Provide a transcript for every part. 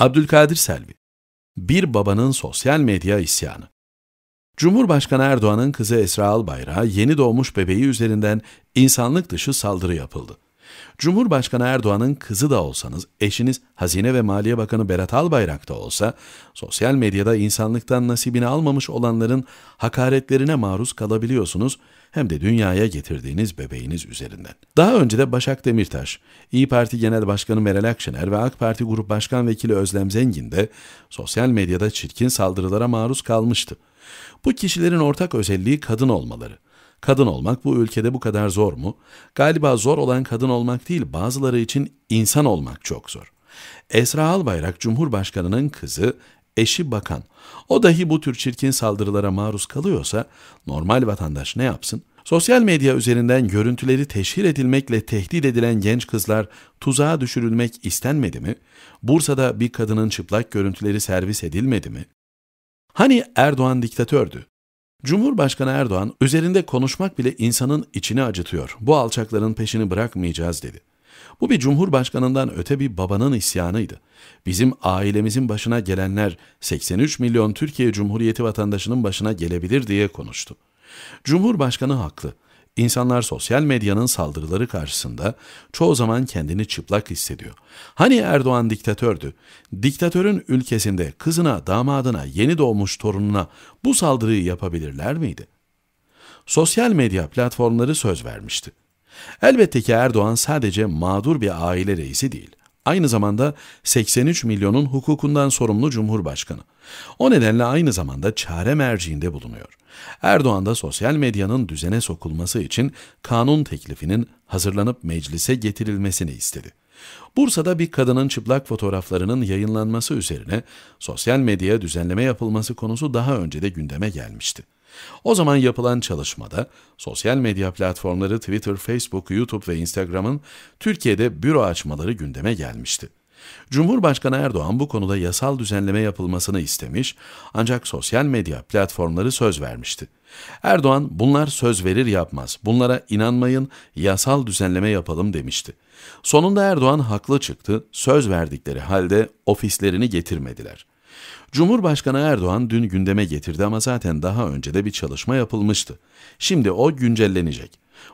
Abdülkadir Selvi Bir babanın sosyal medya isyanı Cumhurbaşkanı Erdoğan'ın kızı Esra Albayrak'a yeni doğmuş bebeği üzerinden insanlık dışı saldırı yapıldı. Cumhurbaşkanı Erdoğan'ın kızı da olsanız, eşiniz Hazine ve Maliye Bakanı Berat Albayrak da olsa, sosyal medyada insanlıktan nasibini almamış olanların hakaretlerine maruz kalabiliyorsunuz hem de dünyaya getirdiğiniz bebeğiniz üzerinden. Daha önce de Başak Demirtaş, İyi Parti Genel Başkanı Meral Akşener ve AK Parti Grup Başkan Vekili Özlem Zengin de sosyal medyada çirkin saldırılara maruz kalmıştı. Bu kişilerin ortak özelliği kadın olmaları. Kadın olmak bu ülkede bu kadar zor mu? Galiba zor olan kadın olmak değil, bazıları için insan olmak çok zor. Esra Albayrak Cumhurbaşkanı'nın kızı, eşi bakan. O dahi bu tür çirkin saldırılara maruz kalıyorsa normal vatandaş ne yapsın? Sosyal medya üzerinden görüntüleri teşhir edilmekle tehdit edilen genç kızlar tuzağa düşürülmek istenmedi mi? Bursa'da bir kadının çıplak görüntüleri servis edilmedi mi? Hani Erdoğan diktatördü? Cumhurbaşkanı Erdoğan üzerinde konuşmak bile insanın içini acıtıyor. Bu alçakların peşini bırakmayacağız dedi. Bu bir cumhurbaşkanından öte bir babanın isyanıydı. Bizim ailemizin başına gelenler 83 milyon Türkiye Cumhuriyeti vatandaşının başına gelebilir diye konuştu. Cumhurbaşkanı haklı. İnsanlar sosyal medyanın saldırıları karşısında çoğu zaman kendini çıplak hissediyor. Hani Erdoğan diktatördü? Diktatörün ülkesinde kızına, damadına, yeni doğmuş torununa bu saldırıyı yapabilirler miydi? Sosyal medya platformları söz vermişti. Elbette ki Erdoğan sadece mağdur bir aile reisi değil. Aynı zamanda 83 milyonun hukukundan sorumlu Cumhurbaşkanı. O nedenle aynı zamanda çare merciinde bulunuyor. Erdoğan da sosyal medyanın düzene sokulması için kanun teklifinin hazırlanıp meclise getirilmesini istedi. Bursa'da bir kadının çıplak fotoğraflarının yayınlanması üzerine sosyal medyaya düzenleme yapılması konusu daha önce de gündeme gelmişti. O zaman yapılan çalışmada sosyal medya platformları Twitter, Facebook, YouTube ve Instagram'ın Türkiye'de büro açmaları gündeme gelmişti. Cumhurbaşkanı Erdoğan bu konuda yasal düzenleme yapılmasını istemiş ancak sosyal medya platformları söz vermişti. Erdoğan bunlar söz verir yapmaz, bunlara inanmayın yasal düzenleme yapalım demişti. Sonunda Erdoğan haklı çıktı, söz verdikleri halde ofislerini getirmediler.'' Cumhurbaşkanı Erdoğan dün gündeme getirdi ama zaten daha önce de bir çalışma yapılmıştı. Şimdi o güncellenecek.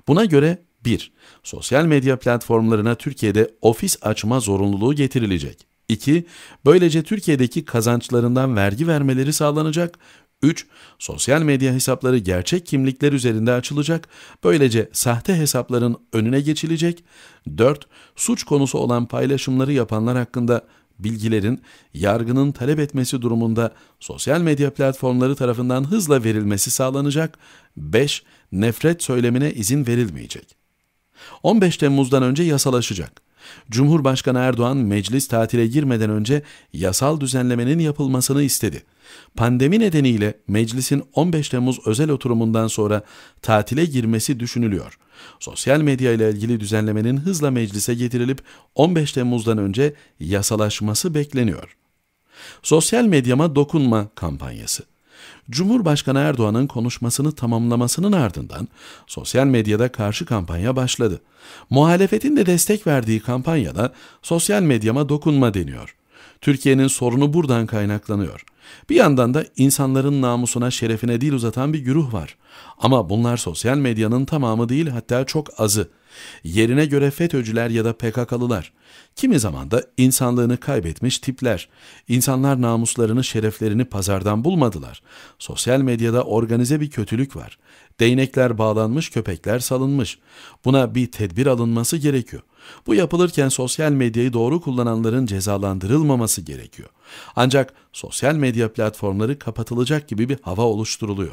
Buna göre 1. Sosyal medya platformlarına Türkiye'de ofis açma zorunluluğu getirilecek. 2. Böylece Türkiye'deki kazançlarından vergi vermeleri sağlanacak. 3. Sosyal medya hesapları gerçek kimlikler üzerinde açılacak. Böylece sahte hesapların önüne geçilecek. 4. Suç konusu olan paylaşımları yapanlar hakkında bilgilerin yargının talep etmesi durumunda sosyal medya platformları tarafından hızla verilmesi sağlanacak. 5. Nefret söylemine izin verilmeyecek. 15 Temmuz'dan önce yasalaşacak. Cumhurbaşkanı Erdoğan meclis tatile girmeden önce yasal düzenlemenin yapılmasını istedi. Pandemi nedeniyle meclisin 15 Temmuz özel oturumundan sonra tatile girmesi düşünülüyor. Sosyal medya ile ilgili düzenlemenin hızla meclise getirilip 15 Temmuz'dan önce yasalaşması bekleniyor. Sosyal medyama dokunma kampanyası Cumhurbaşkanı Erdoğan'ın konuşmasını tamamlamasının ardından sosyal medyada karşı kampanya başladı. Muhalefetin de destek verdiği kampanyada sosyal medyama dokunma deniyor. Türkiye'nin sorunu buradan kaynaklanıyor. Bir yandan da insanların namusuna şerefine dil uzatan bir güruh var. Ama bunlar sosyal medyanın tamamı değil hatta çok azı. Yerine göre FETÖ'cüler ya da PKK'lılar. Kimi zaman da insanlığını kaybetmiş tipler. İnsanlar namuslarını, şereflerini pazardan bulmadılar. Sosyal medyada organize bir kötülük var. Değnekler bağlanmış, köpekler salınmış. Buna bir tedbir alınması gerekiyor. Bu yapılırken sosyal medyayı doğru kullananların cezalandırılmaması gerekiyor. Ancak sosyal medya platformları kapatılacak gibi bir hava oluşturuluyor.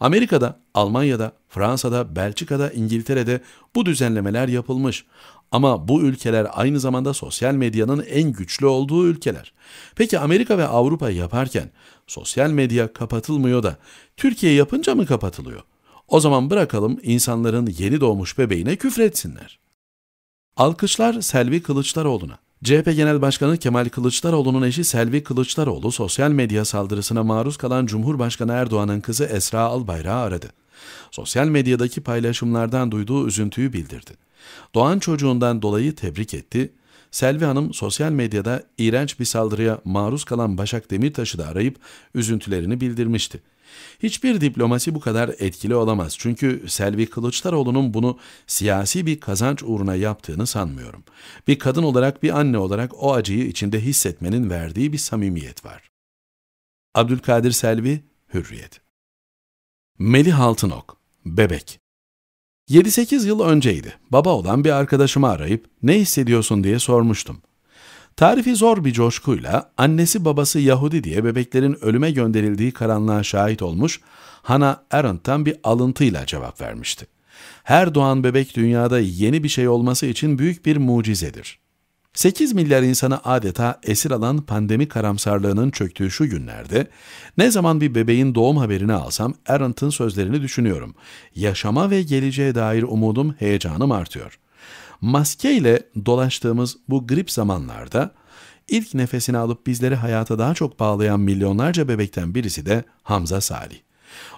Amerika'da, Almanya'da, Fransa'da, Belçika'da, İngiltere'de bu düzenlemeler yapılmış. Ama bu ülkeler aynı zamanda sosyal medyanın en güçlü olduğu ülkeler. Peki Amerika ve Avrupa yaparken sosyal medya kapatılmıyor da Türkiye yapınca mı kapatılıyor? O zaman bırakalım insanların yeni doğmuş bebeğine küfretsinler. Alkışlar Selvi Kılıçdaroğlu'na. CHP Genel Başkanı Kemal Kılıçdaroğlu'nun eşi Selvi Kılıçdaroğlu sosyal medya saldırısına maruz kalan Cumhurbaşkanı Erdoğan'ın kızı Esra Albayrak'ı aradı. Sosyal medyadaki paylaşımlardan duyduğu üzüntüyü bildirdi. Doğan çocuğundan dolayı tebrik etti. Selvi Hanım sosyal medyada iğrenç bir saldırıya maruz kalan Başak Demirtaş'ı da arayıp üzüntülerini bildirmişti. Hiçbir diplomasi bu kadar etkili olamaz. Çünkü Selvi Kılıçdaroğlu'nun bunu siyasi bir kazanç uğruna yaptığını sanmıyorum. Bir kadın olarak, bir anne olarak o acıyı içinde hissetmenin verdiği bir samimiyet var. Abdülkadir Selvi, Hürriyet Melih Altınok, Bebek 7-8 yıl önceydi. Baba olan bir arkadaşımı arayıp ne hissediyorsun diye sormuştum. Tarifi zor bir coşkuyla annesi babası Yahudi diye bebeklerin ölüme gönderildiği karanlığa şahit olmuş Hannah Arendt'tan bir alıntıyla cevap vermişti. Her doğan bebek dünyada yeni bir şey olması için büyük bir mucizedir. 8 milyar insanı adeta esir alan pandemi karamsarlığının çöktüğü şu günlerde, ne zaman bir bebeğin doğum haberini alsam Arendt'ın sözlerini düşünüyorum. Yaşama ve geleceğe dair umudum, heyecanım artıyor. Maskeyle dolaştığımız bu grip zamanlarda ilk nefesini alıp bizleri hayata daha çok bağlayan milyonlarca bebekten birisi de Hamza Salih.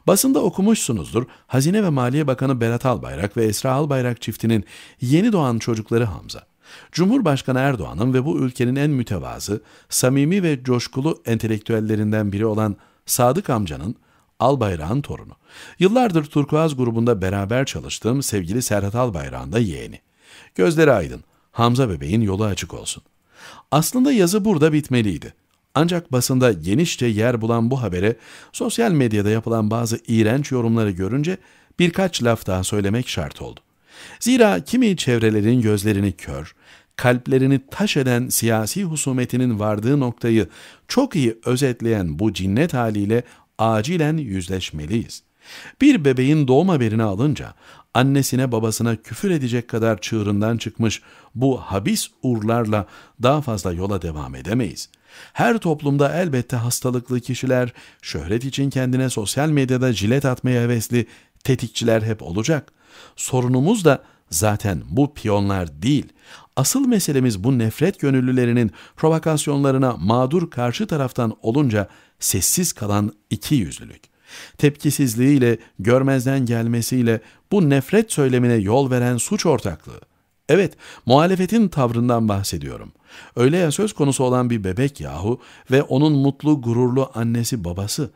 Basında okumuşsunuzdur Hazine ve Maliye Bakanı Berat Albayrak ve Esra Albayrak çiftinin yeni doğan çocukları Hamza. Cumhurbaşkanı Erdoğan'ın ve bu ülkenin en mütevazı, samimi ve coşkulu entelektüellerinden biri olan Sadık amcanın Albayrak'ın torunu. Yıllardır Turkuaz grubunda beraber çalıştığım sevgili Serhat Albayrak'ın da yeğeni. Gözleri aydın. Hamza bebeğin yolu açık olsun. Aslında yazı burada bitmeliydi. Ancak basında genişçe yer bulan bu habere sosyal medyada yapılan bazı iğrenç yorumları görünce birkaç laf daha söylemek şart oldu. Zira kimi çevrelerin gözlerini kör, kalplerini taş eden siyasi husumetinin vardığı noktayı çok iyi özetleyen bu cinnet haliyle acilen yüzleşmeliyiz. Bir bebeğin doğum haberini alınca annesine babasına küfür edecek kadar çığırından çıkmış bu habis uğurlarla daha fazla yola devam edemeyiz. Her toplumda elbette hastalıklı kişiler, şöhret için kendine sosyal medyada jilet atmaya hevesli tetikçiler hep olacak. Sorunumuz da zaten bu piyonlar değil. Asıl meselemiz bu nefret gönüllülerinin provokasyonlarına mağdur karşı taraftan olunca sessiz kalan iki yüzlülük.'' Tepkisizliğiyle, görmezden gelmesiyle bu nefret söylemine yol veren suç ortaklığı. Evet, muhalefetin tavrından bahsediyorum. Öyle ya söz konusu olan bir bebek yahu ve onun mutlu, gururlu annesi babası.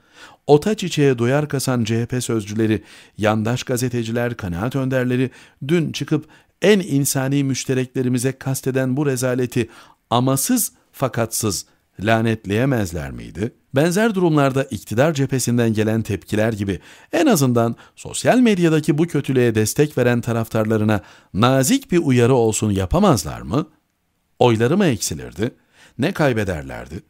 Ota çiçeğe duyar kasan CHP sözcüleri, yandaş gazeteciler, kanaat önderleri dün çıkıp en insani müştereklerimize kasteden bu rezaleti amasız fakatsız lanetleyemezler miydi?'' Benzer durumlarda iktidar cephesinden gelen tepkiler gibi en azından sosyal medyadaki bu kötülüğe destek veren taraftarlarına nazik bir uyarı olsun yapamazlar mı? Oyları mı eksilirdi? Ne kaybederlerdi?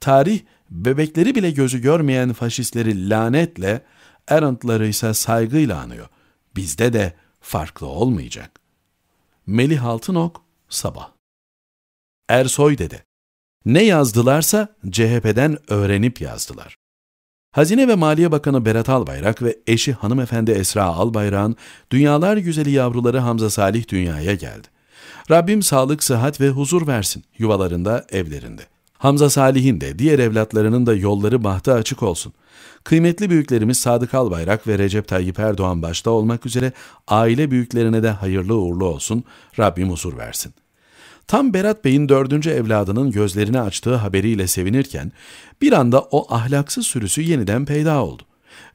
Tarih bebekleri bile gözü görmeyen faşistleri lanetle, erantları ise saygıyla anıyor. Bizde de farklı olmayacak. Melih Altınok, Sabah Ersoy Dede ne yazdılarsa CHP'den öğrenip yazdılar. Hazine ve Maliye Bakanı Berat Albayrak ve eşi hanımefendi Esra Albayrak'ın dünyalar güzeli yavruları Hamza Salih dünyaya geldi. Rabbim sağlık, sıhhat ve huzur versin yuvalarında, evlerinde. Hamza Salih'in de diğer evlatlarının da yolları bahtı açık olsun. Kıymetli büyüklerimiz Sadık Albayrak ve Recep Tayyip Erdoğan başta olmak üzere aile büyüklerine de hayırlı uğurlu olsun, Rabbim huzur versin.'' Tam Berat Bey'in dördüncü evladının gözlerini açtığı haberiyle sevinirken bir anda o ahlaksız sürüsü yeniden peyda oldu.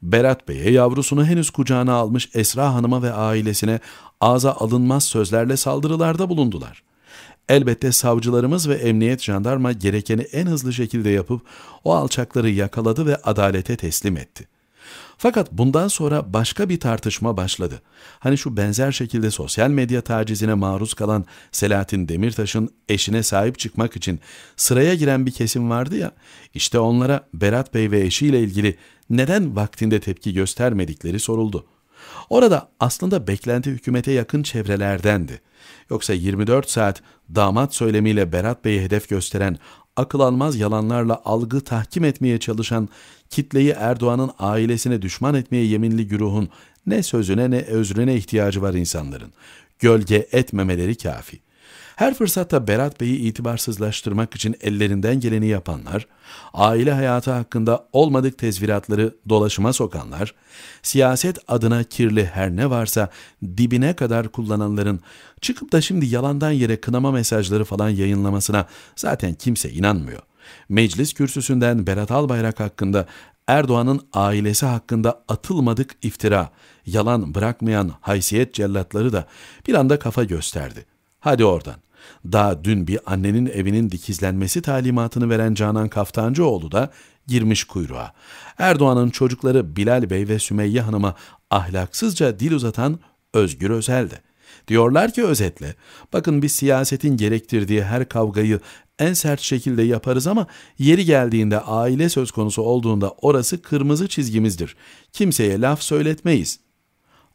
Berat Bey'e yavrusunu henüz kucağına almış Esra Hanım'a ve ailesine ağza alınmaz sözlerle saldırılarda bulundular. Elbette savcılarımız ve emniyet jandarma gerekeni en hızlı şekilde yapıp o alçakları yakaladı ve adalete teslim etti. Fakat bundan sonra başka bir tartışma başladı. Hani şu benzer şekilde sosyal medya tacizine maruz kalan Selahattin Demirtaş'ın eşine sahip çıkmak için sıraya giren bir kesim vardı ya, işte onlara Berat Bey ve eşiyle ilgili neden vaktinde tepki göstermedikleri soruldu. Orada aslında beklenti hükümete yakın çevrelerdendi. Yoksa 24 saat damat söylemiyle Berat Bey'i hedef gösteren akıl almaz yalanlarla algı tahkim etmeye çalışan kitleyi Erdoğan'ın ailesine düşman etmeye yeminli güruhun ne sözüne ne özrüne ihtiyacı var insanların. Gölge etmemeleri kafi. Her fırsatta Berat Bey'i itibarsızlaştırmak için ellerinden geleni yapanlar, aile hayatı hakkında olmadık tezviratları dolaşıma sokanlar, siyaset adına kirli her ne varsa dibine kadar kullananların çıkıp da şimdi yalandan yere kınama mesajları falan yayınlamasına zaten kimse inanmıyor. Meclis kürsüsünden Berat Albayrak hakkında Erdoğan'ın ailesi hakkında atılmadık iftira, yalan bırakmayan haysiyet cellatları da bir anda kafa gösterdi. Hadi oradan. Daha dün bir annenin evinin dikizlenmesi talimatını veren Canan Kaftancıoğlu da girmiş kuyruğa. Erdoğan'ın çocukları Bilal Bey ve Sümeyye Hanım'a ahlaksızca dil uzatan Özgür Özel'di. Diyorlar ki özetle, bakın biz siyasetin gerektirdiği her kavgayı en sert şekilde yaparız ama yeri geldiğinde aile söz konusu olduğunda orası kırmızı çizgimizdir. Kimseye laf söyletmeyiz.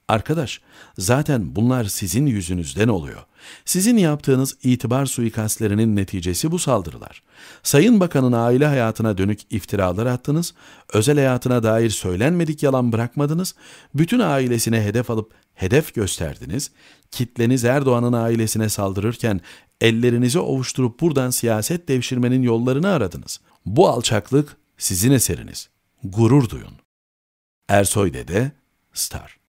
Arkadaş, zaten bunlar sizin yüzünüzden oluyor. Sizin yaptığınız itibar suikastlerinin neticesi bu saldırılar. Sayın Bakan'ın aile hayatına dönük iftiralar attınız, özel hayatına dair söylenmedik yalan bırakmadınız, bütün ailesine hedef alıp hedef gösterdiniz, kitleniz Erdoğan'ın ailesine saldırırken ellerinizi ovuşturup buradan siyaset devşirmenin yollarını aradınız. Bu alçaklık sizin eseriniz. Gurur duyun. Ersoy Dede, Star